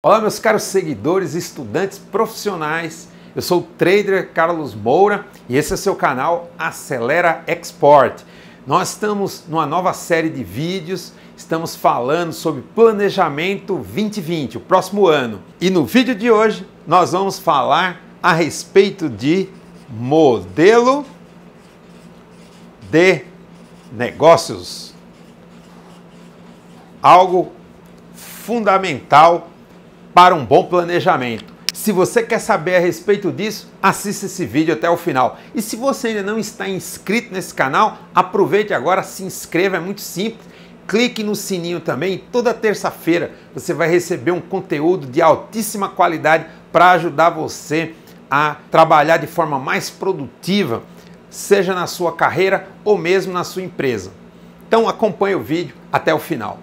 Olá, meus caros seguidores, estudantes profissionais. Eu sou o trader Carlos Moura e esse é o seu canal Acelera Export. Nós estamos numa nova série de vídeos, estamos falando sobre planejamento 2020, o próximo ano. E no vídeo de hoje nós vamos falar a respeito de modelo de negócios. Algo fundamental para um bom planejamento. Se você quer saber a respeito disso, assista esse vídeo até o final. E se você ainda não está inscrito nesse canal, aproveite agora, se inscreva, é muito simples. Clique no sininho também. Toda terça-feira você vai receber um conteúdo de altíssima qualidade para ajudar você a trabalhar de forma mais produtiva, seja na sua carreira ou mesmo na sua empresa. Então acompanhe o vídeo até o final.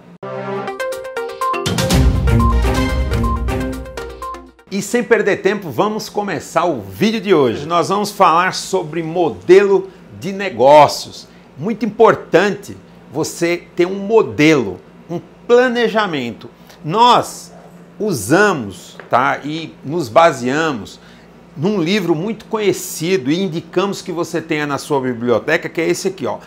E sem perder tempo, vamos começar o vídeo de hoje. Nós vamos falar sobre modelo de negócios. Muito importante você ter um modelo, um planejamento. Nós usamos, tá? E nos baseamos num livro muito conhecido e indicamos que você tenha na sua biblioteca, que é esse aqui, ó.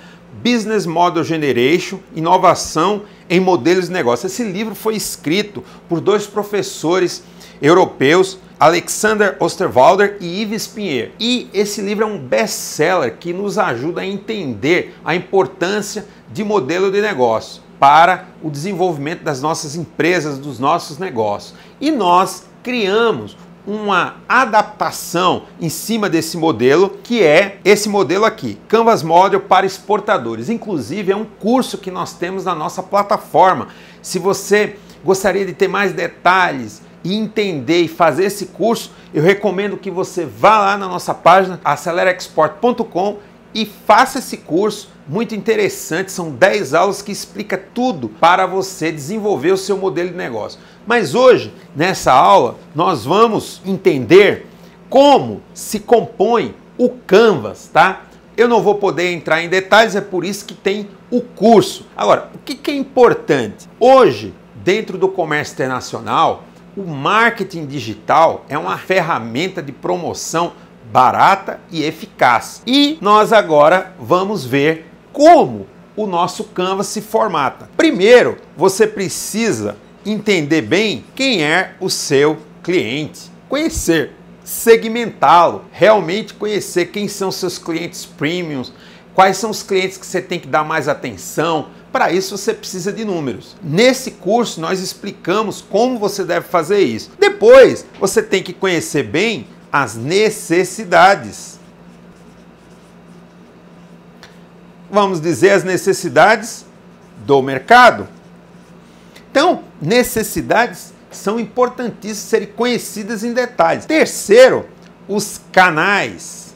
Business Model Generation, Inovação em Modelos de Negócio. Esse livro foi escrito por dois professores europeus Alexander Osterwalder e Yves Pinheiro. E esse livro é um best-seller que nos ajuda a entender a importância de modelo de negócio para o desenvolvimento das nossas empresas, dos nossos negócios. E nós criamos uma adaptação em cima desse modelo, que é esse modelo aqui, Canvas Model para exportadores. Inclusive, é um curso que nós temos na nossa plataforma. Se você gostaria de ter mais detalhes, e entender e fazer esse curso, eu recomendo que você vá lá na nossa página acelerexport.com e faça esse curso muito interessante. São 10 aulas que explica tudo para você desenvolver o seu modelo de negócio. Mas hoje, nessa aula, nós vamos entender como se compõe o Canvas, tá? Eu não vou poder entrar em detalhes, é por isso que tem o curso. Agora, o que é importante? Hoje, dentro do comércio internacional, o marketing digital é uma ferramenta de promoção barata e eficaz. E nós agora vamos ver como o nosso Canva se formata. Primeiro, você precisa entender bem quem é o seu cliente, conhecer, segmentá-lo, realmente conhecer quem são seus clientes premiums, quais são os clientes que você tem que dar mais atenção, para isso você precisa de números. Nesse curso nós explicamos como você deve fazer isso. Depois, você tem que conhecer bem as necessidades. Vamos dizer as necessidades do mercado. Então, necessidades são importantíssimas serem conhecidas em detalhes. Terceiro, os canais.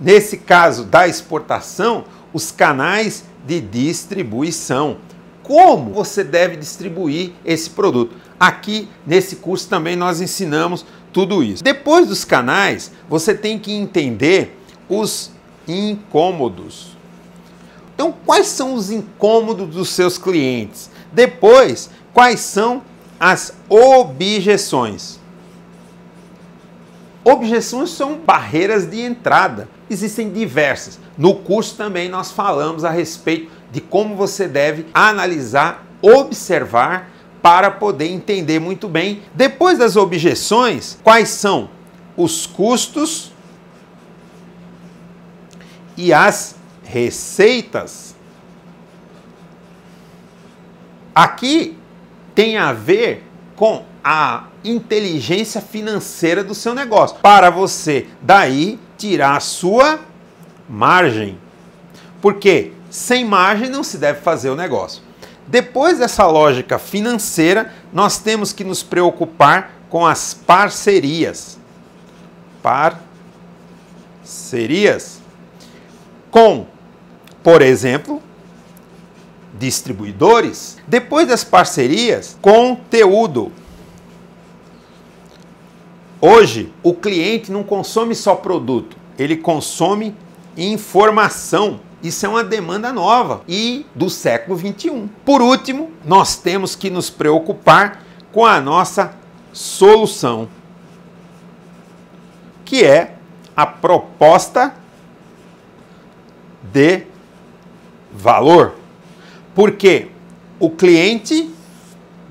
Nesse caso da exportação, os canais de distribuição. Como você deve distribuir esse produto? Aqui nesse curso também nós ensinamos tudo isso. Depois dos canais, você tem que entender os incômodos. Então, quais são os incômodos dos seus clientes? Depois, quais são as objeções? Objeções são barreiras de entrada existem diversas. No curso também nós falamos a respeito de como você deve analisar, observar para poder entender muito bem. Depois das objeções, quais são os custos e as receitas? Aqui tem a ver com a inteligência financeira do seu negócio. Para você daí tirar a sua margem. Porque sem margem não se deve fazer o negócio. Depois dessa lógica financeira, nós temos que nos preocupar com as parcerias. Parcerias com, por exemplo, distribuidores. Depois das parcerias, conteúdo. Hoje, o cliente não consome só produto, ele consome informação. Isso é uma demanda nova e do século 21. Por último, nós temos que nos preocupar com a nossa solução, que é a proposta de valor. Porque o cliente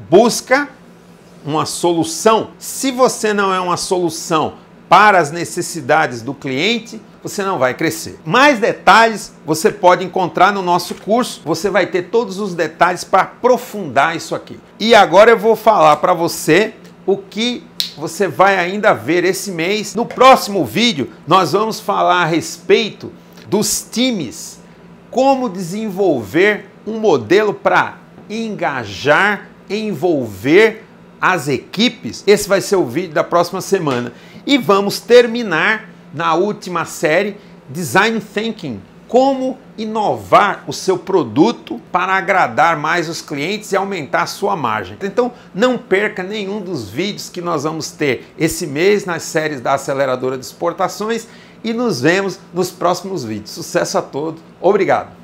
busca uma solução, se você não é uma solução para as necessidades do cliente, você não vai crescer. Mais detalhes você pode encontrar no nosso curso. Você vai ter todos os detalhes para aprofundar isso aqui. E agora eu vou falar para você o que você vai ainda ver esse mês. No próximo vídeo, nós vamos falar a respeito dos times, como desenvolver um modelo para engajar, envolver as equipes, esse vai ser o vídeo da próxima semana. E vamos terminar na última série Design Thinking. Como inovar o seu produto para agradar mais os clientes e aumentar a sua margem. Então, não perca nenhum dos vídeos que nós vamos ter esse mês nas séries da Aceleradora de Exportações e nos vemos nos próximos vídeos. Sucesso a todos. Obrigado.